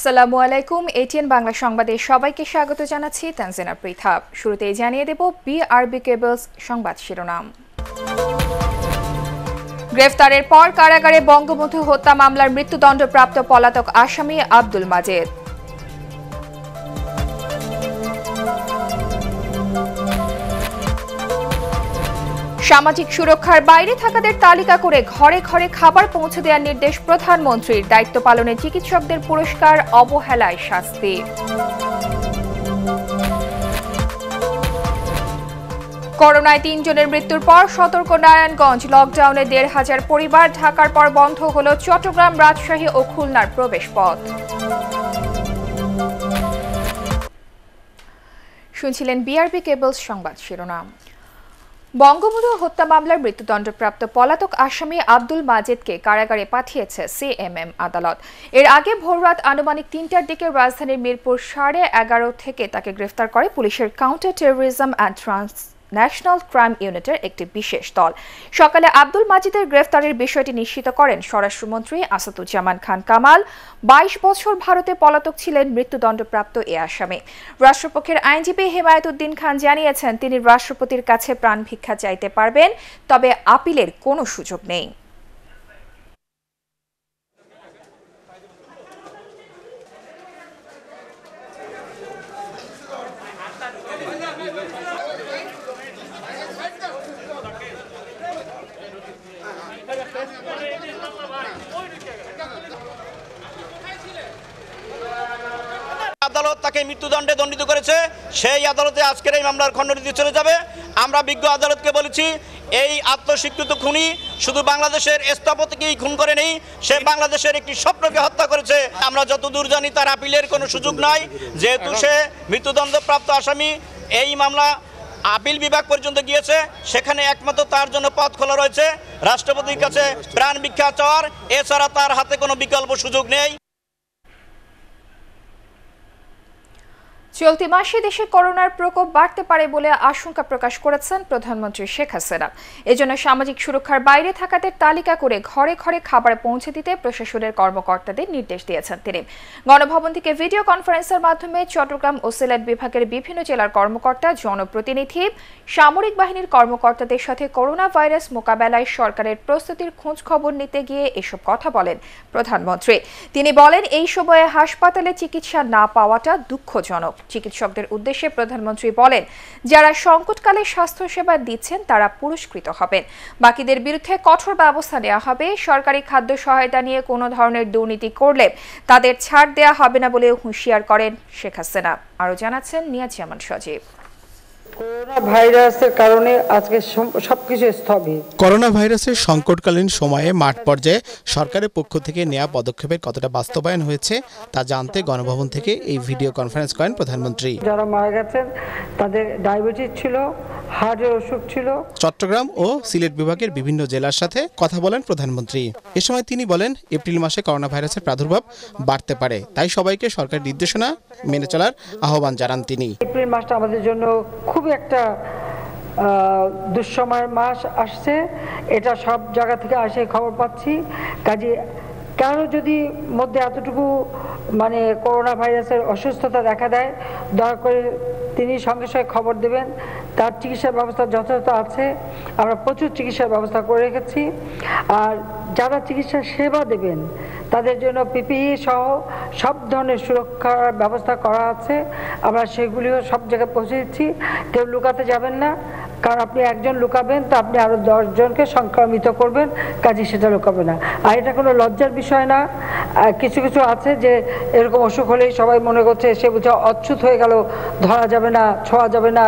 আসসালামু আলাইকুম এটিএন বাংলা সংবাদে সবাইকে স্বাগত জানাচ্ছি তানজিনা পৃথা শুরুতেই জানিয়ে দেব বিআরবি কেবলস সংবাদ শিরোনাম গ্রেফতারের পর কারাগারে বঙ্গবন্ধু হত্যা মামলার মৃত্যুদণ্ডপ্রাপ্ত পলাতক আসামি আব্দুল মাজেদ সামাজিক সুরক্ষার বাইরে থাকাদের তালিকা করে ঘরে ঘরে খাবার পৌঁছে দেওয়ার নির্দেশ প্রধানমন্ত্রীর দায়িত্ব পালনে চিকিৎসকদের পুরস্কার অবহেলায় শাস্তি করোনায় তিনজনের মৃত্যুর পর সতর্ক নারায়ণগঞ্জ লকডাউনে দেড় হাজার পরিবার ঢাকার পর বন্ধ হল চট্টগ্রাম রাজশাহী ও খুলনার প্রবেশ পথ শুনছিলেন বিআরবি কেবলস সংবাদ শিরোনাম বঙ্গবন্ধু হত্যা মামলার মৃত্যুদণ্ডপ্রাপ্ত পলাতক আসামি আব্দুল মাজেদকে কারাগারে পাঠিয়েছে সিএমএম আদালত এর আগে ভোররাত আনুমানিক তিনটার দিকে রাজধানীর মিরপুর সাড়ে এগারো থেকে তাকে গ্রেফতার করে পুলিশের counter terrorism and transnational crime ইউনিটের একটি বিশেষ দল সকালে আব্দুল মাজিদের গ্রেফতারের বিষয়টি নিশ্চিত করেন স্বরাষ্ট্রমন্ত্রী আসাদুজ্জামান খান কামাল বাইশ বছর ভারতে পলাতক ছিলেন মৃত্যুদণ্ডপ্রাপ্ত এ আসামি রাষ্ট্রপক্ষের আইনজীবী হেমায়ত উদ্দিন খান জানিয়েছেন তিনি রাষ্ট্রপতির কাছে প্রাণ ভিক্ষা চাইতে পারবেন তবে আপিলের কোনো সুযোগ নেই তাকে মৃত্যুদণ্ডে দণ্ডিত করেছে সেই আদালতে আজকের এই মামলার খণ্ডনীতি চলে যাবে আমরা বিজ্ঞ আদালতকে বলেছি এই আত্মস্বীকৃত খুনি শুধু বাংলাদেশের স্থাপতিকেই খুন করে নেই সে বাংলাদেশের একটি স্বপ্নকে হত্যা করেছে আমরা যত দূর জানি তার আপিলের কোনো সুযোগ নাই যেহেতু সে মৃত্যুদণ্ডপ্রাপ্ত আসামি এই মামলা আপিল বিভাগ পর্যন্ত গিয়েছে সেখানে একমাত্র তার জন্য পথ খোলা রয়েছে রাষ্ট্রপতির কাছে প্রাণ ভিক্ষা চাওয়ার এছাড়া তার হাতে কোনো বিকল্প সুযোগ নেই চলতি মাসে দেশে করোনার প্রকোপ বাড়তে পারে বলে আশঙ্কা প্রকাশ করেছেন প্রধানমন্ত্রী শেখ হাসিনা এজন্য সামাজিক সুরক্ষার বাইরে থাকাদের তালিকা করে ঘরে ঘরে খাবার পৌঁছে দিতে প্রশাসনের কর্মকর্তাদের নির্দেশ দিয়েছেন তিনি গণভবন থেকে ভিডিও কনফারেন্সের মাধ্যমে চট্টগ্রাম ও সিলেট বিভাগের বিভিন্ন জেলার কর্মকর্তা জনপ্রতিনিধি সামরিক বাহিনীর কর্মকর্তাদের সাথে করোনা ভাইরাস মোকাবেলায় সরকারের প্রস্তুতির খোঁজ খবর নিতে গিয়ে এসব কথা বলেন প্রধানমন্ত্রী তিনি বলেন এই সময়ে হাসপাতালে চিকিৎসা না পাওয়াটা দুঃখজনক চিকিৎসকদের উদ্দেশ্যে প্রধানমন্ত্রী বলেন যারা সংকটকালে স্বাস্থ্যসেবা দিচ্ছেন তারা পুরস্কৃত হবেন বাকিদের বিরুদ্ধে কঠোর ব্যবস্থা নেওয়া হবে সরকারি খাদ্য সহায়তা নিয়ে কোনো ধরনের দুর্নীতি করলে তাদের ছাড় দেয়া হবে না বলেও হুঁশিয়ার করেন শেখ হাসিনা আরও জানাচ্ছেন নিয়াজিয়ামান সজীব করোনা ভাইরাসের কারণে সবকিছু করোনা ভাইরাসের সংকটকালীন সময়ে মাঠ পর্যায়ে সরকারের পক্ষ থেকে নেওয়া পদক্ষেপের কতটা বাস্তবায়ন হয়েছে তা জানতে গণভবন থেকে এই ভিডিও কনফারেন্স করেন প্রধানমন্ত্রী যারা মারা গেছেন তাদের ডায়াবেটিস ছিল হার্টের অসুখ ছিল চট্টগ্রাম ও সিলেট বিভাগের বিভিন্ন জেলার সাথে কথা বলেন প্রধানমন্ত্রী এ সময় তিনি বলেন এপ্রিল মাসে করোনা ভাইরাসের প্রাদুর্ভাব বাড়তে পারে তাই সবাইকে সরকারের নির্দেশনা মেনে চলার আহ্বান জানান তিনি এপ্রিল মাসটা আমাদের জন্য খুব খুব একটা দুঃসময়ের মাস আসছে এটা সব জায়গা থেকে আসে খবর পাচ্ছি কাজে কারো যদি মধ্যে এতটুকু মানে করোনা ভাইরাসের অসুস্থতা দেখা দেয় দয়া করে তিনি সঙ্গে সঙ্গে খবর দেবেন তার চিকিৎসা ব্যবস্থা যথাযথ আছে আমরা প্রচুর চিকিৎসার ব্যবস্থা করে রেখেছি আর যারা চিকিৎসা সেবা দেবেন তাদের জন্য পিপিই সহ সব ধরনের সুরক্ষার ব্যবস্থা করা আছে আমরা সেগুলিও সব জায়গায় পৌঁছে দিচ্ছি কেউ লুকাতে যাবেন না কারণ আপনি একজন লুকাবেন তো আপনি আরও দশজনকে সংক্রমিত করবেন কাজে সেটা লুকাবে না আর এটা কোনো লজ্জার বিষয় না কিছু কিছু আছে যে এরকম অসুখ হলেই সবাই মনে করছে সে বুঝে অচ্ছুত হয়ে গেল ধরা যাবে না ছোঁয়া যাবে না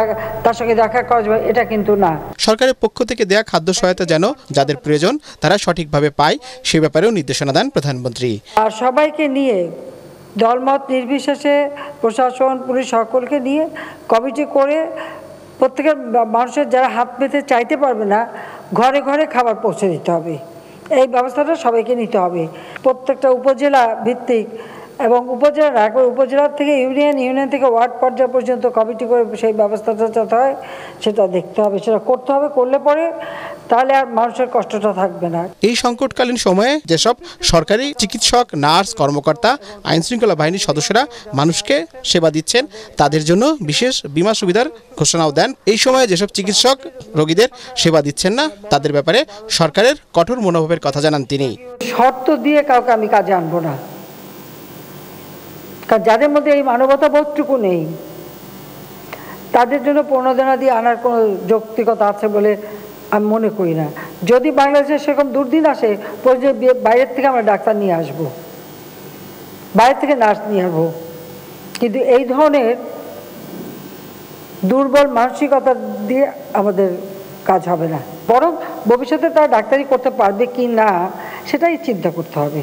তার সঙ্গে দেখা করা যাবে এটা কিন্তু না সরকারের পক্ষ থেকে দেয়া খাদ্য সহায়তা যেন যাদের প্রয়োজন তারা সঠিকভাবে পায় সে ব্যাপারেও নির্দেশনা দেন প্রধানমন্ত্রী আর সবাইকে নিয়ে দলমত নির্বিশেষে প্রশাসন পুলিশ সকলকে নিয়ে কমিটি করে প্রত্যেকের মানুষের যারা হাত পেতে চাইতে পারবে না ঘরে ঘরে খাবার পৌঁছে দিতে হবে এই ব্যবস্থাটা সবাইকে নিতে হবে প্রত্যেকটা উপজেলা ভিত্তিক এবং উপজেলা একবার উপজেলার থেকে ইউনিয়ন ইউনিয়ন থেকে ওয়ার্ড পর্যায় পর্যন্ত কমিটি করে সেই ব্যবস্থাটা যাতে হয় সেটা দেখতে হবে সেটা করতে হবে করলে পরে তাহলে আর মানুষের কষ্টটা থাকবে না এই সংকটকালীন সময়ে যেসব সরকারি চিকিৎসক নার্স কর্মকর্তা আইনশৃঙ্খলা বাহিনীর সদস্যরা মানুষকে সেবা দিচ্ছেন তাদের জন্য বিশেষ বিমা সুবিধার ঘোষণাও দেন এই সময়ে যেসব চিকিৎসক রোগীদের সেবা দিচ্ছেন না তাদের ব্যাপারে সরকারের কঠোর মনোভাবের কথা জানান তিনি শর্ত দিয়ে কাউকে আমি কাজে আনবো না তা যাদের মধ্যে এই মানবতা বোধটুকু নেই তাদের জন্য প্রণোদনা দিয়ে আনার কোনো যৌক্তিকতা আছে বলে আমি মনে করি না যদি বাংলাদেশে সেরকম দুর্দিন আসে প্রয়োজন বাইরের থেকে আমরা ডাক্তার নিয়ে আসব। বাইরের থেকে নার্স নিয়ে আসবো কিন্তু এই ধরনের দুর্বল মানসিকতা দিয়ে আমাদের কাজ হবে না বরং ভবিষ্যতে তারা ডাক্তারি করতে পারবে কি না সেটাই চিন্তা করতে হবে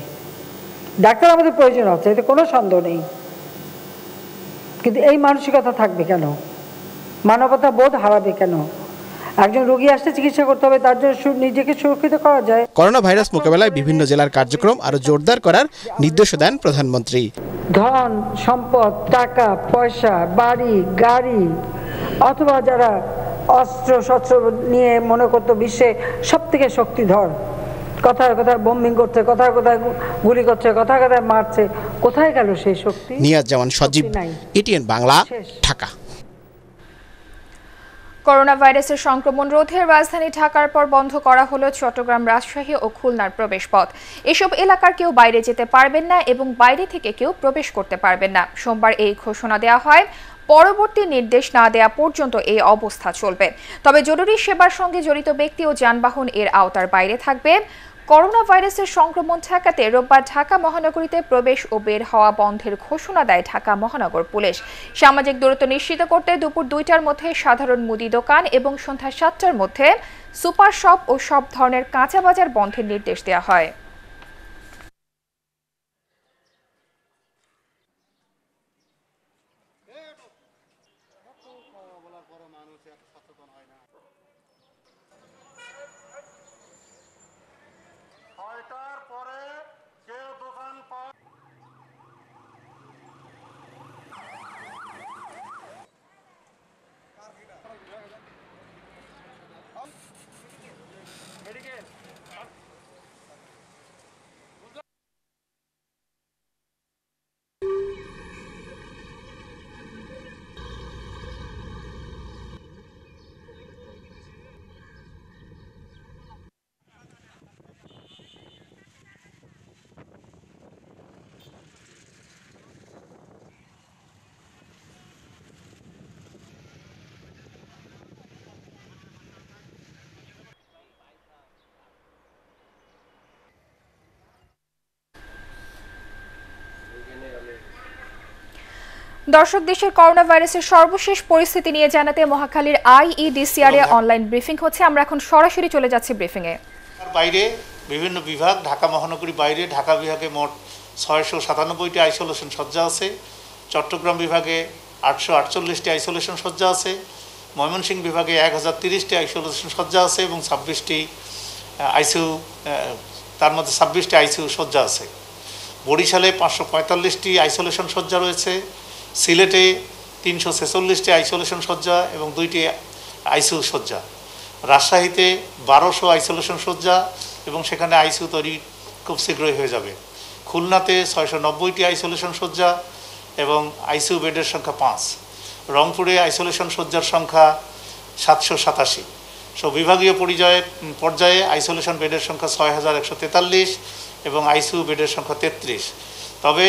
ডাক্তার আমাদের প্রয়োজন আছে এতে কোনো সন্দেহ নেই কিন্তু এই মানসিকতা থাকবে কেন মানবতা বোধ হারাবে কেন একজন রোগী আসতে চিকিৎসা করতে হবে তার জন্য নিজেকে সুরক্ষিত করা যায় করোনা ভাইরাস মোকাবেলায় বিভিন্ন জেলার কার্যক্রম আরো জোরদার করার নির্দেশ দেন প্রধানমন্ত্রী ধন সম্পদ টাকা পয়সা বাড়ি গাড়ি অথবা যারা অস্ত্র শস্ত্র নিয়ে মনে করতো বিশ্বে সব থেকে শক্তিধর কথায় কথায় বোম্বিং করছে কথায় কথায় গুলি করছে কথায় কথায় মারছে কোথায় গেল সেই শক্তি নিয়াজ জামান সজীব এটিএন বাংলা ঢাকা করোনা ভাইরাসের সংক্রমণ রোধে রাজধানী ঢাকার পর বন্ধ করা হলো চট্টগ্রাম রাজশাহী ও খুলনার প্রবেশপথ এসব এলাকার কেউ বাইরে যেতে পারবেন না এবং বাইরে থেকে কেউ প্রবেশ করতে পারবেন না সোমবার এই ঘোষণা দেওয়া হয় পরবর্তী নির্দেশ না দেয়া পর্যন্ত এই অবস্থা চলবে তবে জরুরি সেবার সঙ্গে জড়িত ব্যক্তি ও যানবাহন এর আওতার বাইরে থাকবে করোনা ভাইরাসের সংক্রমণ ঠেকাতে রোববার ঢাকা মহানগরীতে প্রবেশ ও বের হওয়া বন্ধের ঘোষণা দেয় ঢাকা মহানগর পুলিশ সামাজিক দূরত্ব নিশ্চিত করতে দুপুর দুইটার মধ্যে সাধারণ মুদি দোকান এবং সন্ধ্যা সাতটার মধ্যে সুপার শপ ও সব ধরনের কাঁচা বাজার বন্ধের নির্দেশ দেওয়া হয় মানুষ এত সচেতন হয় না ছয়টার পরে যে দোকান পায় দর্শক দেশের করোনা ভাইরাসের সর্বশেষ পরিস্থিতি নিয়ে জানাতে মহাখালীর আইইডিসিআর এ অনলাইন ব্রিফিং হচ্ছে আমরা এখন সরাসরি চলে যাচ্ছি ব্রিফিং এ বাইরে বিভিন্ন বিভাগ ঢাকা মহানগরী বাইরে ঢাকা বিভাগে মোট ছয়শো সাতানব্বইটি আইসোলেশন সজ্জা আছে চট্টগ্রাম বিভাগে আটশো আটচল্লিশটি আইসোলেশন সজ্জা আছে ময়মনসিংহ বিভাগে এক হাজার তিরিশটি আইসোলেশন সজ্জা আছে এবং ছাব্বিশটি আইসিউ তার মধ্যে ছাব্বিশটি আইসিউ সজ্জা আছে বরিশালে পাঁচশো পঁয়তাল্লিশটি আইসোলেশন সজ্জা রয়েছে সিলেটে তিনশো ছেচল্লিশটি আইসোলেশন শয্যা এবং দুইটি আইসিউ শয্যা রাজশাহীতে বারোশো আইসোলেশন শয্যা এবং সেখানে আইসিউ তৈরি খুব শীঘ্রই হয়ে যাবে খুলনাতে ছয়শো নব্বইটি আইসোলেশন শয্যা এবং আইসিউ বেডের সংখ্যা পাঁচ রংপুরে আইসোলেশন শয্যার সংখ্যা সাতশো সাতাশি সো বিভাগীয় পরিযায়ে পর্যায়ে আইসোলেশন বেডের সংখ্যা ছয় হাজার একশো তেতাল্লিশ এবং আইসিউ বেডের সংখ্যা তেত্রিশ তবে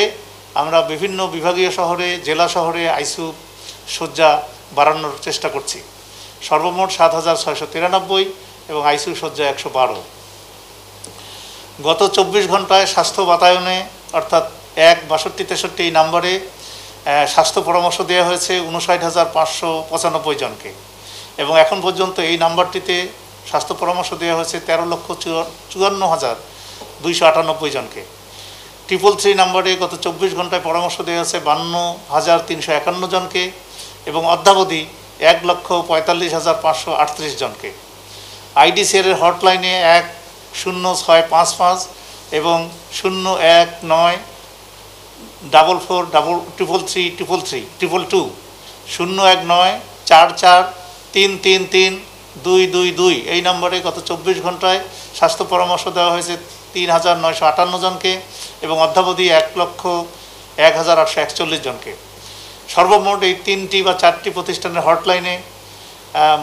আমরা বিভিন্ন বিভাগীয় শহরে জেলা শহরে আইসু শয্যা বাড়ানোর চেষ্টা করছি সর্বমোট সাত হাজার ছয়শো তিরানব্বই এবং আইসিউ শয্যা একশো বারো গত চব্বিশ ঘন্টায় স্বাস্থ্য বাতায়নে অর্থাৎ এক বাষট্টি তেষট্টি নাম্বারে স্বাস্থ্য পরামর্শ দেওয়া হয়েছে উনষাট হাজার পাঁচশো পঁচানব্বই জনকে এবং এখন পর্যন্ত এই নাম্বারটিতে স্বাস্থ্য পরামর্শ দেওয়া হয়েছে তেরো লক্ষ চুয়ান্ন হাজার দুইশো আটানব্বই জনকে ট্রিপল থ্রি নাম্বারে গত চব্বিশ ঘন্টায় পরামর্শ দেওয়া আছে বান্ন হাজার তিনশো একান্ন জনকে এবং অদ্যাবধি এক লক্ষ পঁয়তাল্লিশ হাজার পাঁচশো আটত্রিশ জনকে আইডিসিআর হটলাইনে এক শূন্য ছয় পাঁচ পাঁচ এবং শূন্য এক নয় double four double triple three triple three triple two শূন্য এক নয় চার চার তিন তিন তিন দুই দুই দুই এই নম্বরে গত চব্বিশ ঘন্টায় স্বাস্থ্য পরামর্শ দেওয়া হয়েছে তিন হাজার নয়শো আটান্ন জনকে এবং অধ্যাবধি এক লক্ষ এক হাজার আটশো একচল্লিশ জনকে সর্বমোট এই তিনটি বা চারটি প্রতিষ্ঠানের হটলাইনে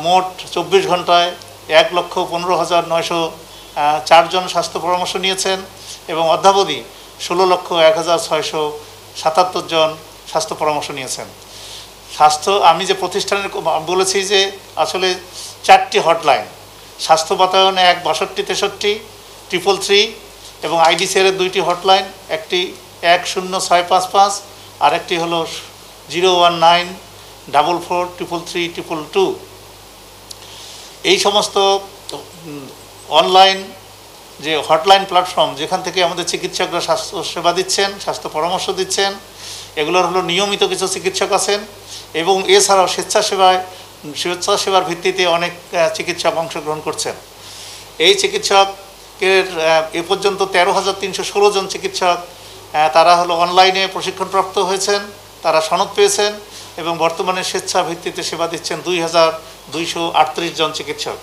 মোট চব্বিশ ঘন্টায় এক লক্ষ পনেরো হাজার নয়শো চারজন স্বাস্থ্য পরামর্শ নিয়েছেন এবং অধ্যাবধি ষোলো লক্ষ এক হাজার ছয়শো সাতাত্তর জন স্বাস্থ্য পরামর্শ নিয়েছেন স্বাস্থ্য আমি যে প্রতিষ্ঠানের বলেছি যে আসলে চারটি হটলাইন স্বাস্থ্য বাতায়ন এক বাষট্টি তেষট্টি ট্রিপল থ্রি এবং আইডিসিআরের দুইটি হটলাইন একটি এক শূন্য ছয় পাঁচ পাঁচ আর একটি হলো zero one nine double four triple three triple two এই সমস্ত অনলাইন যে হটলাইন প্ল্যাটফর্ম যেখান থেকে আমাদের চিকিৎসকরা স্বাস্থ্য সেবা দিচ্ছেন স্বাস্থ্য পরামর্শ দিচ্ছেন এগুলোর হলো নিয়মিত কিছু চিকিৎসক আছেন এবং এছাড়াও স্বেচ্ছাসেবায় স্বেচ্ছাসেবার ভিত্তিতে অনেক চিকিৎসক অংশগ্রহণ করছেন এই চিকিৎসক এর এ পর্যন্ত তেরো হাজার তিনশো ষোলো জন চিকিৎসক তারা হলো অনলাইনে প্রশিক্ষণপ্রাপ্ত হয়েছেন তারা সনদ পেয়েছেন এবং বর্তমানে স্বেচ্ছাভিত্তিতে সেবা দিচ্ছেন দুই হাজার দুইশো আটত্রিশ জন চিকিৎসক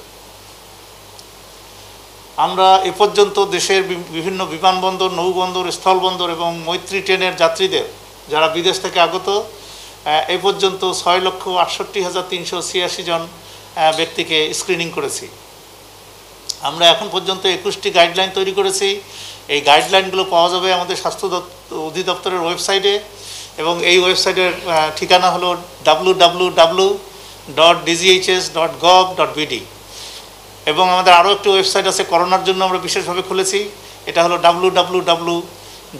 আমরা এ পর্যন্ত দেশের বিভিন্ন বিমানবন্দর নৌবন্দর স্থলবন্দর এবং মৈত্রী ট্রেনের যাত্রীদের যারা বিদেশ থেকে আগত এ পর্যন্ত ছয় লক্ষ আটষট্টি হাজার তিনশো ছিয়াশি জন ব্যক্তিকে স্ক্রিনিং করেছি আমরা এখন পর্যন্ত একুশটি গাইডলাইন তৈরি করেছি এই গাইডলাইনগুলো পাওয়া যাবে আমাদের স্বাস্থ্য অধিদপ্তরের ওয়েবসাইটে এবং এই ওয়েবসাইটের ঠিকানা হলো W W W dot DGHS dot gov dot BD এবং আমাদের আরও একটি ওয়েবসাইট আছে করোনার জন্য আমরা বিশেষভাবে খুলেছি এটা হলো W W W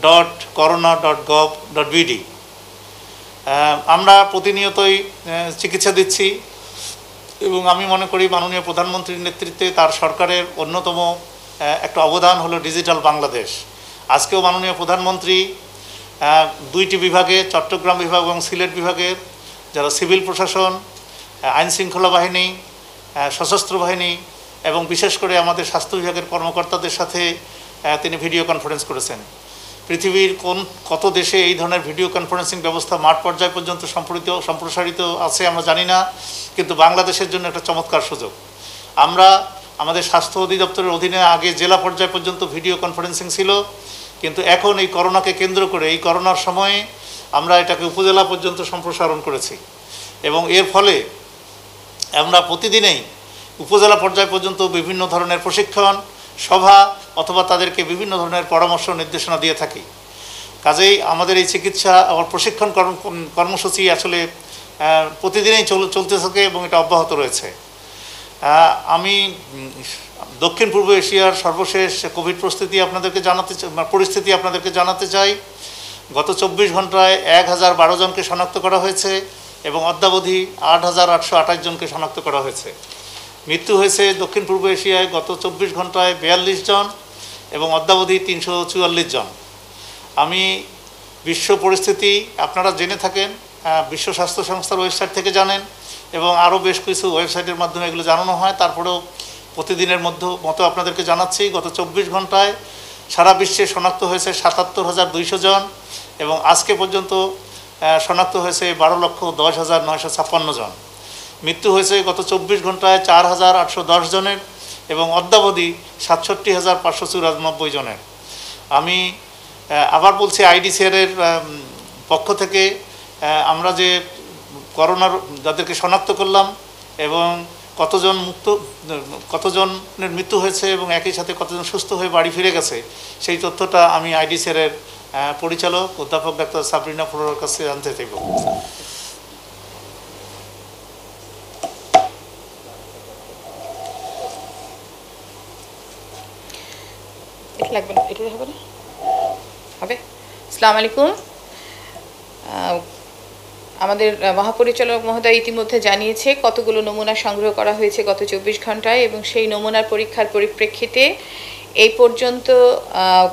dot corona dot gov dot BD আমরা প্রতিনিয়তই চিকিৎসা দিচ্ছি এবং আমি মনে করি মাননীয় প্রধানমন্ত্রীর নেতৃত্বে তার সরকারের অন্যতম একটা অবদান হলো ডিজিটাল বাংলাদেশ আজকেও মাননীয় প্রধানমন্ত্রী দুইটি বিভাগে চট্টগ্রাম বিভাগ এবং সিলেট বিভাগের যারা সিভিল প্রশাসন আইন শৃঙ্খলা বাহিনী সশস্ত্র বাহিনী এবং বিশেষ করে আমাদের স্বাস্থ্য বিভাগের কর্মকর্তাদের সাথে তিনি ভিডিও কনফারেন্স করেছেন পৃথিবীর কোন কত দেশে এই ধরনের ভিডিও কনফারেন্সিং ব্যবস্থা মাঠ পর্যায় পর্যন্ত সম্প্রতি সম্প্রসারিত আছে আমরা জানি না কিন্তু বাংলাদেশের জন্য একটা চমৎকার সুযোগ আমরা আমাদের স্বাস্থ্য অধিদপ্তরের অধীনে আগে জেলা পর্যায় পর্যন্ত ভিডিও কনফারেন্সিং ছিল কিন্তু এখন এই করোনাকে কেন্দ্র করে এই করোনার সময়ে আমরা এটাকে উপজেলা পর্যন্ত সম্প্রসারণ করেছি এবং এর ফলে আমরা প্রতিদিনেই উপজেলা পর্যায় পর্যন্ত বিভিন্ন ধরনের প্রশিক্ষণ সভা অথবা তাদেরকে বিভিন্ন ধরনের পরামর্শ নির্দেশনা দিয়ে থাকি কাজেই আমাদের এই চিকিৎসা আমার প্রশিক্ষণ কর্মসূচি আসলে প্রতিদিনই চলতে থাকে এবং এটা অব্যাহত রয়েছে আমি দক্ষিণ পূর্ব এশিয়ার সর্বশেষ কোভিড প্রস্তুতি আপনাদেরকে জানাতে পরিস্থিতি আপনাদেরকে জানাতে চাই গত চব্বিশ ঘন্টায় এক হাজার বারো জনকে শনাক্ত করা হয়েছে এবং অদ্যাবধি আট হাজার আটশো আঠাশ জনকে শনাক্ত করা হয়েছে মৃত্যু হয়েছে দক্ষিণ পূর্ব এশিয়ায় গত চব্বিশ ঘন্টায় বিয়াল্লিশ জন এবং অদ্যাবধি তিনশো চুয়াল্লিশ জন আমি বিশ্ব পরিস্থিতি আপনারা জেনে থাকেন বিশ্ব স্বাস্থ্য সংস্থার ওয়েবসাইট থেকে জানেন এবং আরও বেশ কিছু ওয়েবসাইটের মাধ্যমে এগুলো জানানো হয় তারপরেও প্রতিদিনের মধ্যে মতো আপনাদেরকে জানাচ্ছি গত চব্বিশ ঘন্টায় সারা বিশ্বে শনাক্ত হয়েছে সাতাত্তর হাজার দুইশো জন এবং আজকে পর্যন্ত শনাক্ত হয়েছে বারো লক্ষ দশ হাজার নয়শো ছাপ্পান্ন জন মৃত্যু হয়েছে গত চব্বিশ ঘন্টায় চার হাজার আটশো দশ জনের এবং অদ্যাবধি সাতষট্টি হাজার পাঁচশো চুরানব্বই জনের আমি আবার বলছি আইডি পক্ষ থেকে আমরা যে করোনার যাদেরকে শনাক্ত করলাম এবং কতজন মুক্ত কতজনের মৃত্যু হয়েছে এবং একই সাথে কতজন সুস্থ হয়ে বাড়ি ফিরে গেছে সেই তথ্যটা আমি আইডি সিআরের পরিচালক অধ্যাপক ডাক্তার সাবরিনা ফুরোর কাছে জানতে চাইব লাগবে না এটাই হবে না হবে আলাইকুম আমাদের মহাপরিচালক মহোদয় ইতিমধ্যে জানিয়েছে কতগুলো নমুনা সংগ্রহ করা হয়েছে গত চব্বিশ ঘন্টায় এবং সেই নমুনার পরীক্ষার পরিপ্রেক্ষিতে এই পর্যন্ত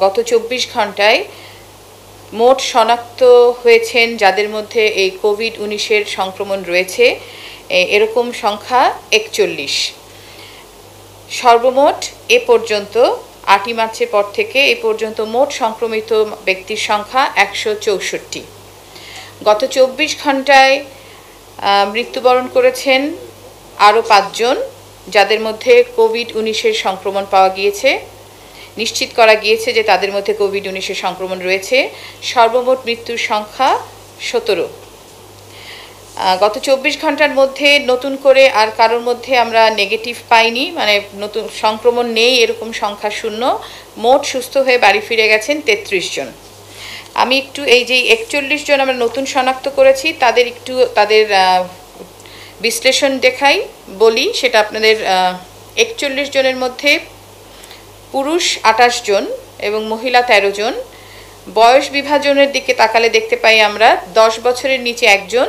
গত চব্বিশ ঘন্টায় মোট শনাক্ত হয়েছেন যাদের মধ্যে এই কোভিড উনিশের সংক্রমণ রয়েছে এরকম সংখ্যা একচল্লিশ সর্বমোট এ পর্যন্ত আটই মার্চের পর থেকে এ পর্যন্ত মোট সংক্রমিত ব্যক্তির সংখ্যা একশো চৌষট্টি গত চব্বিশ ঘন্টায় মৃত্যুবরণ করেছেন আরও পাঁচজন যাদের মধ্যে কোভিড উনিশের সংক্রমণ পাওয়া গিয়েছে নিশ্চিত করা গিয়েছে যে তাদের মধ্যে কোভিড উনিশের সংক্রমণ রয়েছে সর্বমোট মৃত্যুর সংখ্যা সতেরো গত চব্বিশ ঘন্টার মধ্যে নতুন করে আর কারোর মধ্যে আমরা নেগেটিভ পাইনি মানে নতুন সংক্রমণ নেই এরকম সংখ্যা শূন্য মোট সুস্থ হয়ে বাড়ি ফিরে গেছেন তেত্রিশ জন আমি একটু এই যে একচল্লিশ জন আমরা নতুন শনাক্ত করেছি তাদের একটু তাদের বিশ্লেষণ দেখাই বলি সেটা আপনাদের একচল্লিশ জনের মধ্যে পুরুষ আটাশ জন এবং মহিলা ১৩ জন বয়স বিভাজনের দিকে তাকালে দেখতে পাই আমরা দশ বছরের নিচে একজন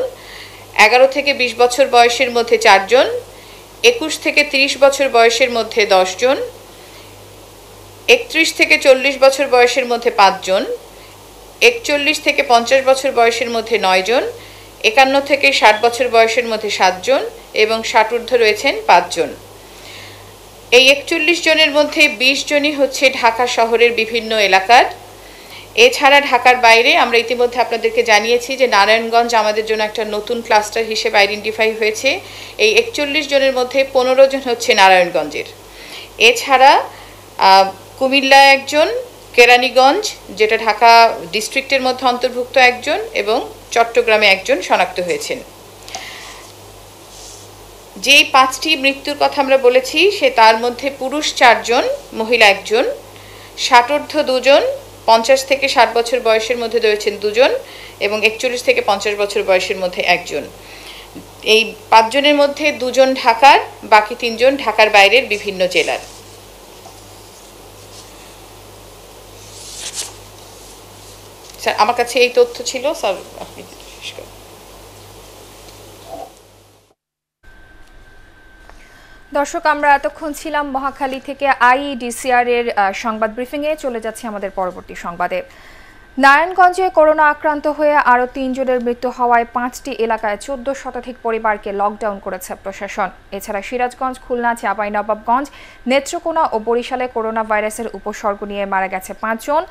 এগারো থেকে ২০ বছর বয়সের মধ্যে চারজন একুশ থেকে ৩০ বছর বয়সের মধ্যে দশজন একত্রিশ থেকে চল্লিশ বছর বয়সের মধ্যে পাঁচজন একচল্লিশ থেকে পঞ্চাশ বছর বয়সের মধ্যে নয়জন একান্ন থেকে ষাট বছর বয়সের মধ্যে সাতজন এবং ষাট ঊর্ধ্ব রয়েছেন পাঁচজন এই একচল্লিশ জনের মধ্যে বিশ জনই হচ্ছে ঢাকা শহরের বিভিন্ন এলাকার এছাড়া ঢাকার বাইরে আমরা ইতিমধ্যে আপনাদেরকে জানিয়েছি যে নারায়ণগঞ্জ আমাদের জন্য একটা নতুন ক্লাস্টার হিসেবে আইডেন্টিফাই হয়েছে এই একচল্লিশ জনের মধ্যে পনেরো জন হচ্ছে নারায়ণগঞ্জের এছাড়া কুমিল্লা একজন কেরানীগঞ্জ যেটা ঢাকা ডিস্ট্রিক্টের মধ্যে অন্তর্ভুক্ত একজন এবং চট্টগ্রামে একজন শনাক্ত হয়েছেন যেই পাঁচটি মৃত্যুর কথা আমরা বলেছি সে তার মধ্যে পুরুষ চারজন মহিলা একজন ষাটর্ধ দুজন পঞ্চাশ থেকে ষাট বছর বয়সের মধ্যে রয়েছেন দুজন এবং একচল্লিশ থেকে পঞ্চাশ বছর বয়সের মধ্যে একজন এই পাঁচজনের মধ্যে দুজন ঢাকার বাকি তিনজন ঢাকার বাইরের বিভিন্ন জেলার স্যার আমার কাছে এই তথ্য ছিল স্যার আপনি শেষ দর্শক আমরা এতক্ষণ ছিলাম মহাখালী থেকে আইডিসিআর এর সংবাদ ব্রিফিংয়ে চলে যাচ্ছি আমাদের পরবর্তী সংবাদে নারায়ণগঞ্জে করোনা আক্রান্ত হয়ে আরও তিনজনের মৃত্যু হওয়ায় পাঁচটি এলাকায় চোদ্দ শতাধিক পরিবারকে লকডাউন করেছে প্রশাসন এছাড়া সিরাজগঞ্জ খুলনা নবাবগঞ্জ নেত্রকোনা ও বরিশালে করোনা ভাইরাসের উপসর্গ নিয়ে মারা গেছে পাঁচজন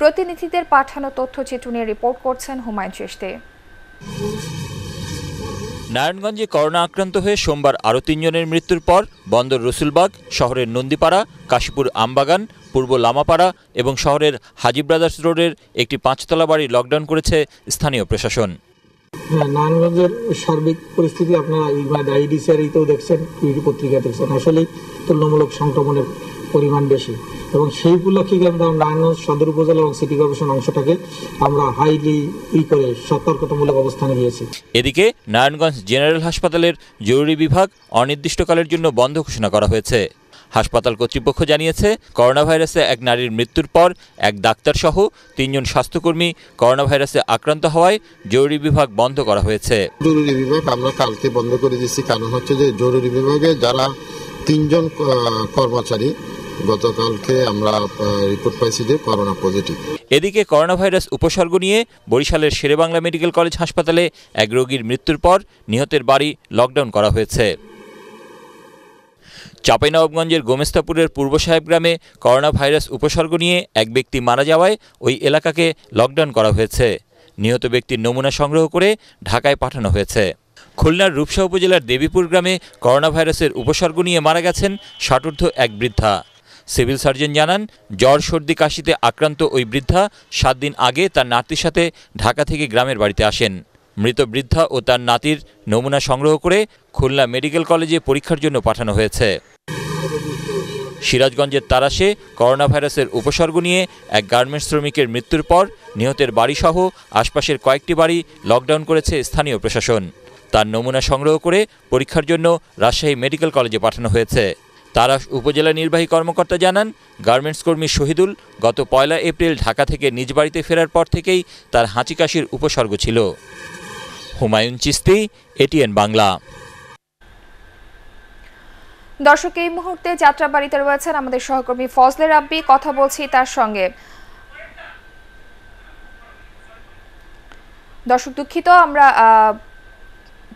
প্রতিনিধিদের পাঠানো তথ্যচিত্র নিয়ে রিপোর্ট করছেন হুমায়ুন চেষ্টে নারায়ণগঞ্জে করোনা আক্রান্ত হয়ে সোমবার আরও তিনজনের মৃত্যুর পর বন্দর রসুলবাগ শহরের নন্দীপাড়া কাশীপুর আমবাগান পূর্ব লামাপাড়া এবং শহরের হাজি ব্রাদার্স রোডের একটি পাঁচতলা বাড়ি লকডাউন করেছে স্থানীয় প্রশাসন হ্যাঁ, নারায়ণগঞ্জের সার্বিক পরিস্থিতি আপনারা দেখছেন পত্রিকা দেখছেন আসলে তুলনামূলক সংক্রমণের পরিমাণ বেশি এবং সেই উপলক্ষে আমরা নারায়ণগঞ্জ সদর উপজেলা এবং সিটি কর্পোরেশন অংশটাকে আমরা হাইলি ই করে সতর্কতামূলক অবস্থানে নিয়েছি এদিকে নারায়ণগঞ্জ জেনারেল হাসপাতালের জরুরি বিভাগ অনির্দিষ্টকালের জন্য বন্ধ ঘোষণা করা হয়েছে হাসপাতাল কর্তৃপক্ষ জানিয়েছে করোনা ভাইরাসে এক নারীর মৃত্যুর পর এক ডাক্তার সহ তিনজন স্বাস্থ্যকর্মী করোনা ভাইরাসে আক্রান্ত হওয়ায় জরুরি বিভাগ বন্ধ করা হয়েছে জরুরি বিভাগ আমরা কালকে বন্ধ করে দিচ্ছি কারণ হচ্ছে যে জরুরি বিভাগে যারা তিনজন কর্মচারী গতকালকে আমরা রিপোর্ট পাইছি যে করোনা পজিটিভ এদিকে করোনা ভাইরাস উপসর্গ নিয়ে বরিশালের শেরেবাংলা মেডিকেল কলেজ হাসপাতালে এক রোগীর মৃত্যুর পর নিহতের বাড়ি লকডাউন করা হয়েছে চাঁপাইনবাবগঞ্জের গোমেস্তাপুরের পূর্ব সাহেব গ্রামে করোনা ভাইরাস উপসর্গ নিয়ে এক ব্যক্তি মারা যাওয়ায় ওই এলাকাকে লকডাউন করা হয়েছে নিহত ব্যক্তির নমুনা সংগ্রহ করে ঢাকায় পাঠানো হয়েছে খুলনার রূপসা উপজেলার দেবীপুর গ্রামে করোনা ভাইরাসের উপসর্গ নিয়ে মারা গেছেন ষাটুর্ধ এক বৃদ্ধা সিভিল সার্জন জানান জ্বর সর্দি কাশিতে আক্রান্ত ওই বৃদ্ধা সাত দিন আগে তার নাতির সাথে ঢাকা থেকে গ্রামের বাড়িতে আসেন মৃত বৃদ্ধা ও তার নাতির নমুনা সংগ্রহ করে খুলনা মেডিকেল কলেজে পরীক্ষার জন্য পাঠানো হয়েছে সিরাজগঞ্জের তারাসে করোনা ভাইরাসের উপসর্গ নিয়ে এক গার্মেন্টস শ্রমিকের মৃত্যুর পর নিহতের বাড়িসহ আশপাশের কয়েকটি বাড়ি লকডাউন করেছে স্থানীয় প্রশাসন তার নমুনা সংগ্রহ করে পরীক্ষার জন্য রাজশাহী মেডিকেল কলেজে পাঠানো হয়েছে তারা উপজেলা নির্বাহী কর্মকর্তা জানান গার্মেন্টস কর্মী শহীদুল গত পয়লা এপ্রিল ঢাকা থেকে নিজ বাড়িতে ফেরার পর থেকেই তার হাঁচি কাশির উপসর্গ ছিল হুমায়ুন চিস্তি এটিএন বাংলা দর্শক এই মুহূর্তে যাত্রা বাড়িতে রয়েছেন আমাদের সহকর্মী ফজলে রাব্বি কথা বলছি তার সঙ্গে দর্শক দুঃখিত আমরা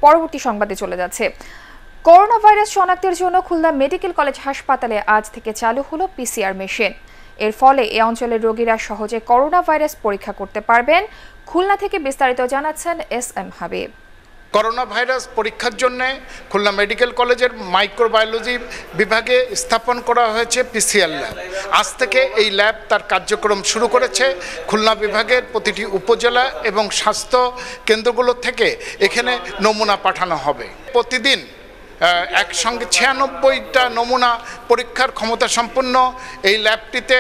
পরবর্তী সংবাদে চলে যাচ্ছে করোনা ভাইরাস শনাক্তের জন্য খুলনা মেডিকেল কলেজ হাসপাতালে আজ থেকে চালু হলো পিসিআর মেশিন এর ফলে এ অঞ্চলের রোগীরা সহজে করোনা ভাইরাস পরীক্ষা করতে পারবেন খুলনা থেকে বিস্তারিত জানাচ্ছেন S M Habib corona virus পরীক্ষার জন্য খুলনা মেডিকেল কলেজের মাইক্রোবায়োলজি বিভাগে স্থাপন করা হয়েছে পিসিআর ল্যাব আজ থেকে এই ল্যাব তার কার্যক্রম শুরু করেছে খুলনা বিভাগের প্রতিটি উপজেলা এবং স্বাস্থ্য কেন্দ্রগুলো থেকে এখানে নমুনা পাঠানো হবে প্রতিদিন একসঙ্গে ছিয়ানব্বইটা নমুনা পরীক্ষার ক্ষমতা সম্পন্ন এই ল্যাবটিতে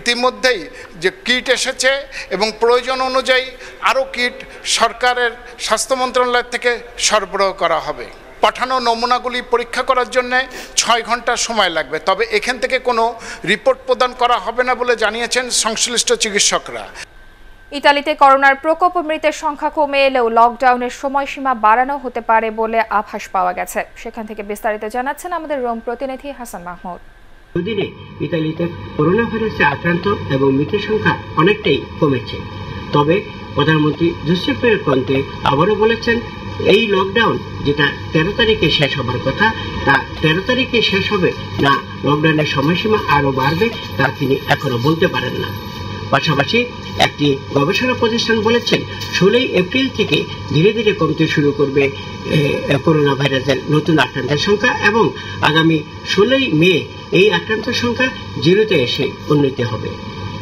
ইতিমধ্যেই যে কিট এসেছে এবং প্রয়োজন অনুযায়ী আরও কিট সরকারের স্বাস্থ্য মন্ত্রণালয় থেকে সরবরাহ করা হবে পাঠানো নমুনাগুলি পরীক্ষা করার জন্যে ছয় ঘন্টা সময় লাগবে তবে এখান থেকে কোনো রিপোর্ট প্রদান করা হবে না বলে জানিয়েছেন সংশ্লিষ্ট চিকিৎসকরা ইতালিতে করোনার প্রকোপ মৃতের সংখ্যা কমে এলেও লকডাউনের সময়সীমা বাড়ানো হতে পারে বলে আভাস পাওয়া গেছে সেখান থেকে বিস্তারিত জানাচ্ছেন আমাদের রোম প্রতিনিধি হাসান মাহমুদ দুদিনে ইতালিতে করোনা ভাইরাসে আক্রান্ত এবং মৃতের সংখ্যা অনেকটাই কমেছে তবে প্রধানমন্ত্রী কন্তে আবারও বলেছেন এই লকডাউন যেটা তেরো তারিখে শেষ হবার কথা তা তেরো তারিখে শেষ হবে না লকডাউনের সময়সীমা আরও বাড়বে তা তিনি এখনও বলতে পারেন না পাশাপাশি একটি গবেষণা প্রতিষ্ঠান বলেছেন ষোলোই এপ্রিল থেকে ধীরে ধীরে কমতে শুরু করবে করোনা ভাইরাসের নতুন আক্রান্তের সংখ্যা এবং আগামী ষোলোই মে এই আক্রান্তের সংখ্যা জিরোতে এসে উন্নীত হবে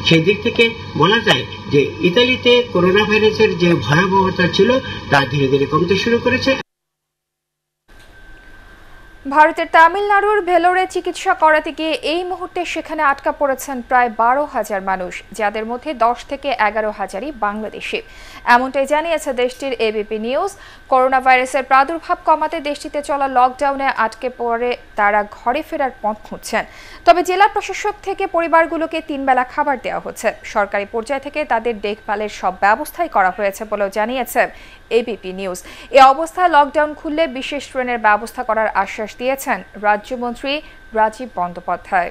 সেই দিক থেকে বলা যায় যে ইতালিতে করোনা ভাইরাসের যে ভয়াবহতা ছিল তা ধীরে ধীরে কমতে শুরু করেছে ভারতের তামিলনাড়ুর ভেলোরে চিকিৎসা করাতে গিয়ে এই মুহূর্তে সেখানে আটকা পড়েছেন প্রায় বারো হাজার মানুষ যাদের মধ্যে দশ থেকে এগারো হাজারই বাংলাদেশি এমনটাই জানিয়েছে দেশটির এবিপি নিউজ করোনা ভাইরাসের প্রাদুর্ভাব কমাতে দেশটিতে চলা লকডাউনে আটকে পড়ে তারা ঘরে ফেরার পথ খুঁজছেন তবে জেলা প্রশাসক থেকে পরিবারগুলোকে তিনবেলা খাবার দেওয়া হচ্ছে সরকারি পর্যায় থেকে তাদের দেখভালের সব ব্যবস্থাই করা হয়েছে বলেও জানিয়েছে এবিপি নিউজ এ অবস্থায় লকডাউন খুললে বিশেষ ট্রেনের ব্যবস্থা করার আশ্বাস দিয়েছেন রাজ্যমন্ত্রী রাজীব বন্দ্যোপাধ্যায়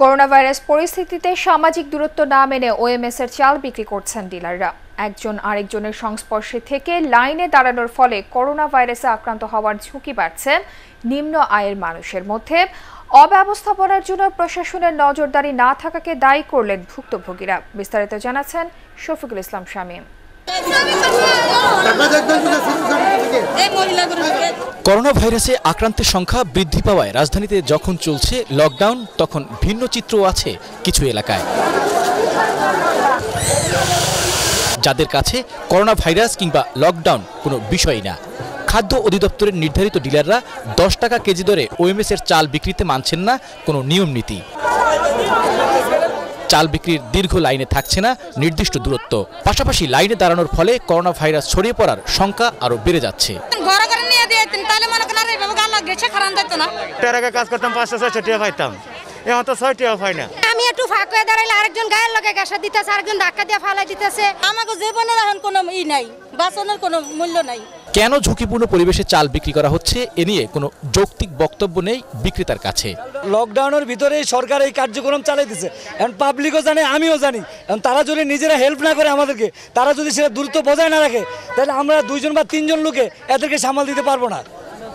করোনা ভাইরাস পরিস্থিতিতে সামাজিক দূরত্ব না মেনে ওএমএস এর চাল বিক্রি করছেন ডিলাররা একজন আরেকজনের সংস্পর্শে থেকে লাইনে দাঁড়ানোর ফলে করোনা ভাইরাসে আক্রান্ত হওয়ার ঝুঁকি বাড়ছে নিম্ন আয়ের মানুষের মধ্যে অব্যবস্থাপনার জন্য প্রশাসনের নজরদারি না থাকাকে দায়ী করলেন ভুক্তভোগীরা বিস্তারিত জানাচ্ছেন শফিকুল ইসলাম শামীম করোনা ভাইরাসে আক্রান্তের সংখ্যা বৃদ্ধি পাওয়ায় রাজধানীতে যখন চলছে লকডাউন তখন ভিন্ন চিত্র আছে কিছু এলাকায় যাদের কাছে করোনা ভাইরাস কিংবা লকডাউন কোনো বিষয় না খাদ্য অধিদপ্তরের নির্ধারিত ডিলাররা দশ টাকা কেজি দরে ওএমএস এর চাল বিক্রিতে মানছেন না কোনো নিয়ম নীতি চাল বিক্রির দীর্ঘ লাইনে থাকছে না নির্দিষ্ট দূরত্ব পাশাপাশি লাইনে দাঁড়ানোর ফলে করোনা ভাইরাস ছড়িয়ে পড়ার শঙ্কা আরো বেড়ে যাচ্ছে কাজ করতাম পাইতাম ছয় না আমি একটু গায়ের লগে দিতেছে আরেকজন ধাক্কা দিতেছে আমাকে জীবনের এখন কোনো ই নাই বাঁচানোর কোনো মূল্য নাই কেন ঝুঁকিপূর্ণ পরিবেশে চাল বিক্রি করা হচ্ছে এ নিয়ে কোনো যৌক্তিক বক্তব্য নেই বিক্রেতার কাছে লকডাউনের ভিতরেই সরকার এই কার্যক্রম চালিয়ে দিচ্ছে এখন পাবলিকও জানে আমিও জানি এবং তারা যদি নিজেরা হেল্প না করে আমাদেরকে তারা যদি সেটা দ্রুত বজায় না রাখে তাহলে আমরা দুইজন বা তিনজন লোকে এদেরকে সামাল দিতে পারবো না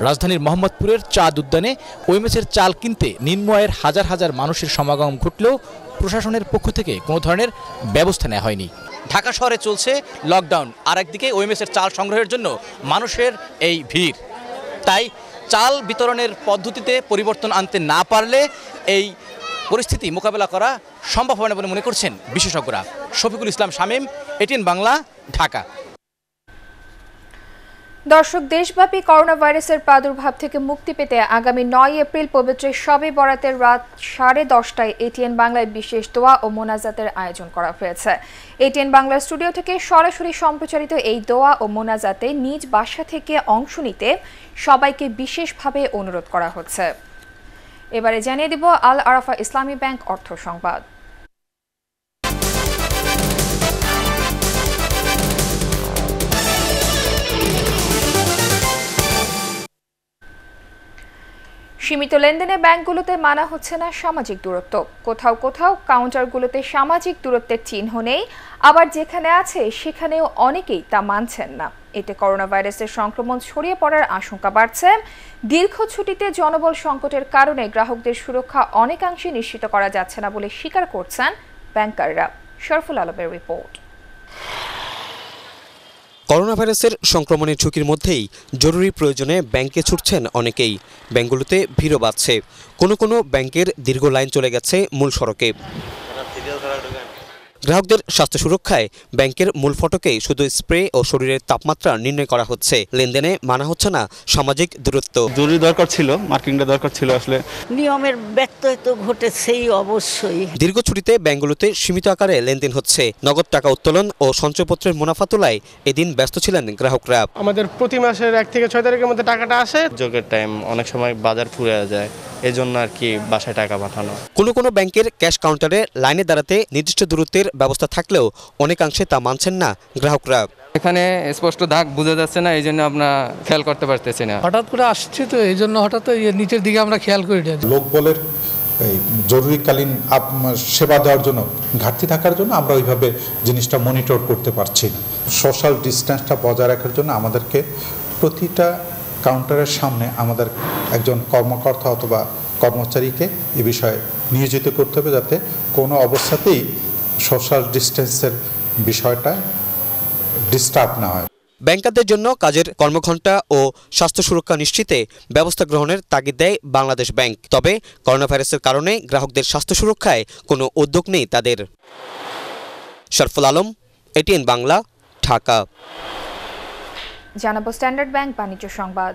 রাজধানীর মোহাম্মদপুরের চাঁদ উদ্যানে ওইমেসের চাল কিনতে নিম্নয়ের হাজার হাজার মানুষের সমাগম ঘটলেও প্রশাসনের পক্ষ থেকে কোনো ধরনের ব্যবস্থা নেওয়া হয়নি ঢাকা শহরে চলছে লকডাউন আর একদিকে ওএমএসের চাল সংগ্রহের জন্য মানুষের এই ভিড় তাই চাল বিতরণের পদ্ধতিতে পরিবর্তন আনতে না পারলে এই পরিস্থিতি মোকাবেলা করা সম্ভব হবে না বলে মনে করছেন বিশেষজ্ঞরা শফিকুল ইসলাম শামীম এটিএন বাংলা ঢাকা দর্শক দেশব্যাপী করোনা ভাইরাসের প্রাদুর্ভাব থেকে মুক্তি পেতে আগামী নয় এপ্রিল পবিত্র সবে বরাতের রাত সাড়ে দশটায় এটিএন বাংলায় বিশেষ দোয়া ও মোনাজাতের আয়োজন করা হয়েছে এটিএন বাংলার স্টুডিও থেকে সরাসরি সম্প্রচারিত এই দোয়া ও মোনাজাতে নিজ বাসা থেকে অংশ নিতে সবাইকে বিশেষভাবে অনুরোধ করা হচ্ছে এবারে জানিয়ে দিব আল আরাফা ইসলামী ব্যাংক অর্থ সংবাদ সীমিত লেনদেনে ব্যাংকগুলোতে মানা হচ্ছে না সামাজিক দূরত্ব কোথাও কোথাও কাউন্টারগুলোতে সামাজিক দূরত্বের চিহ্ন নেই আবার যেখানে আছে সেখানেও অনেকেই তা মানছেন না এতে করোনা ভাইরাসের সংক্রমণ ছড়িয়ে পড়ার আশঙ্কা বাড়ছে দীর্ঘ ছুটিতে জনবল সংকটের কারণে গ্রাহকদের সুরক্ষা অনেকাংশে নিশ্চিত করা যাচ্ছে না বলে স্বীকার করছেন ব্যাংকাররা শরফুল আলমের রিপোর্ট করোনা ভাইরাসের সংক্রমণের ঝুঁকির মধ্যেই জরুরি প্রয়োজনে ব্যাংকে ছুটছেন অনেকেই ব্যাংকগুলোতে ভিড়ও বাড়ছে কোনো কোনো ব্যাংকের দীর্ঘ লাইন চলে গেছে মূল সড়কে গ্রাহকদের স্বাস্থ্য সুরক্ষায় ব্যাংকের মূল ফটকে শুধু স্প্রে ও শরীরের তাপমাত্রা নির্ণয় করা হচ্ছে লেনদেনে মানা হচ্ছে না সামাজিক দূরত্ব জরুরি দরকার ছিল মার্কিংটা দরকার ছিল আসলে নিয়মের ব্যত্যয় তো ঘটেছেই অবশ্যই দীর্ঘ ছুটিতে ব্যাংকগুলোতে সীমিত আকারে লেনদেন হচ্ছে নগদ টাকা উত্তোলন ও সঞ্চয়পত্রের মুনাফা তোলায় এদিন ব্যস্ত ছিলেন গ্রাহকরা আমাদের প্রতি মাসের এক থেকে ছয় তারিখের মধ্যে টাকাটা আসে যোগের টাইম অনেক সময় বাজার ফুরে যায় এজন্য আর কি বাসায় টাকা পাঠানো কোনো কোনো ব্যাংকের ক্যাশ কাউন্টারে লাইনে দাঁড়াতে নির্দিষ্ট দূরত্বের ব্যবস্থা থাকলেও অনেকাংশে তা মানছেন না গ্রাহকরা এখানে স্পষ্ট দাগ বোঝা যাচ্ছে না এই জন্য আমরা খেয়াল করতে পারতেছি না হঠাৎ করে আসছে তো এই জন্য হঠাৎ নিচের দিকে আমরা খেয়াল করি না লোকবলের এই জরুরিকালীন সেবা দেওয়ার জন্য ঘাটতি থাকার জন্য আমরা ওইভাবে জিনিসটা মনিটর করতে পারছি না সোশ্যাল ডিস্ট্যান্সটা বজায় রাখার জন্য আমাদেরকে প্রতিটা কাউন্টারের সামনে আমাদের একজন কর্মকর্তা অথবা কর্মচারীকে এ বিষয়ে নিয়োজিত করতে হবে যাতে কোনো অবস্থাতেই সোশ্যাল ডিস্টেন্সের বিষয়টা ডিস্টার্ব না হয় ব্যাংকারদের জন্য কাজের কর্মঘণ্টা ও স্বাস্থ্য সুরক্ষা নিশ্চিতে ব্যবস্থা গ্রহণের তাগিদ দেয় বাংলাদেশ ব্যাংক তবে করোনাভাইরাসের কারণে গ্রাহকদের স্বাস্থ্য সুরক্ষায় কোনো উদ্যোগ নেই তাদের শরফুল আলম এটিএন বাংলা ঢাকা জানাবো স্ট্যান্ডার্ড ব্যাংক বাণিজ্য সংবাদ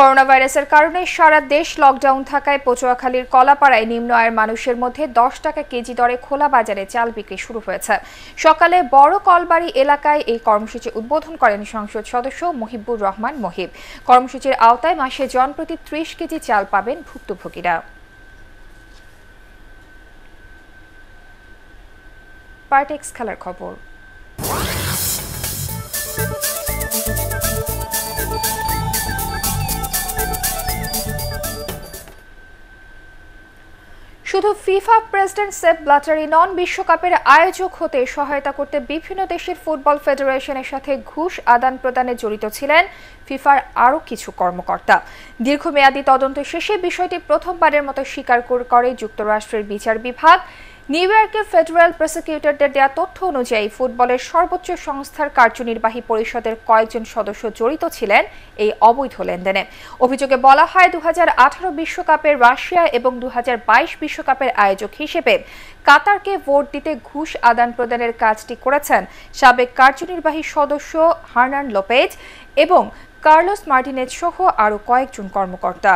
করোনা ভাইরাসের কারণে সারা দেশ লকডাউন থাকায় পচুয়াখালীর কলাপাড়ায় নিম্ন আয়ের মানুষের মধ্যে দশ টাকা কেজি দরে খোলা বাজারে চাল বিক্রি শুরু হয়েছে সকালে বড় কলবাড়ি এলাকায় এই কর্মসূচি উদ্বোধন করেন সংসদ সদস্য মহিবুর রহমান মহিব কর্মসূচির আওতায় মাসে জনপ্রতি ত্রিশ কেজি চাল পাবেন ভুক্তভোগীরা পার্টেক্স খেলার খবর শুধু ফিফা প্রেসিডেন্ট সেপ ব্লাটারি নন বিশ্বকাপের আয়োজক হতে সহায়তা করতে বিভিন্ন দেশের ফুটবল ফেডারেশনের সাথে ঘুষ আদান প্রদানে জড়িত ছিলেন ফিফার আরও কিছু কর্মকর্তা দীর্ঘমেয়াদী তদন্ত শেষে বিষয়টি প্রথমবারের মতো স্বীকার করে যুক্তরাষ্ট্রের বিচার বিভাগ নিউ ইয়র্কে ফেডারেল প্রসিকিউটরদের দেওয়া তথ্য অনুযায়ী ফুটবলের সর্বোচ্চ সংস্থার কার্যনির্বাহী পরিষদের কয়েকজন সদস্য জড়িত ছিলেন এই অবৈধ লেনদেনে অভিযোগে বলা হয় দু বিশ্বকাপের রাশিয়া এবং দু বিশ্বকাপের আয়োজক হিসেবে কাতারকে ভোট দিতে ঘুষ আদান প্রদানের কাজটি করেছেন সাবেক কার্যনির্বাহী সদস্য হার্নান লোপেজ এবং কার্লোস মার্টিনেজ সহ আরও কয়েকজন কর্মকর্তা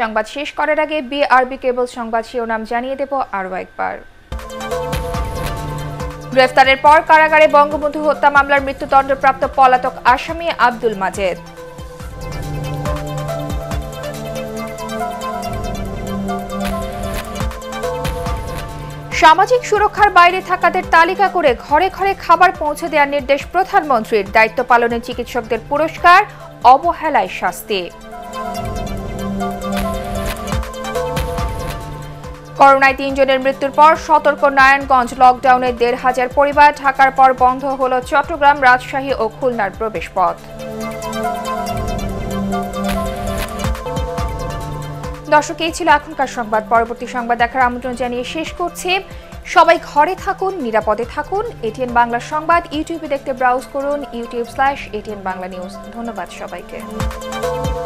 সংবাদ শেষ করার আগে বিআরবি কেবল সংবাদ শিরোনাম জানিয়ে দেব আরও একবার গ্রেফতারের পর কারাগারে বঙ্গবন্ধু হত্যা মামলার মৃত্যুদণ্ডপ্রাপ্ত পলাতক আসামি আব্দুল মাজেদ সামাজিক সুরক্ষার বাইরে থাকাদের তালিকা করে ঘরে ঘরে খাবার পৌঁছে দেওয়ার নির্দেশ প্রধানমন্ত্রীর দায়িত্ব পালনে চিকিৎসকদের পুরস্কার অবহেলায় শাস্তি করোনায় তিনজনের মৃত্যুর পর সতর্ক নারায়ণগঞ্জ লকডাউনে দেড় হাজার পরিবার ঢাকার পর বন্ধ হল চট্টগ্রাম রাজশাহী ও খুলনার প্রবেশপথ দর্শক এই ছিল এখনকার সংবাদ পরবর্তী সংবাদ দেখার আমন্ত্রণ জানিয়ে শেষ করছে সবাই ঘরে থাকুন নিরাপদে থাকুন এটিএন বাংলা সংবাদ ইউটিউবে দেখতে ব্রাউজ করুন YouTube slash ATN Bangla news ধন্যবাদ সবাইকে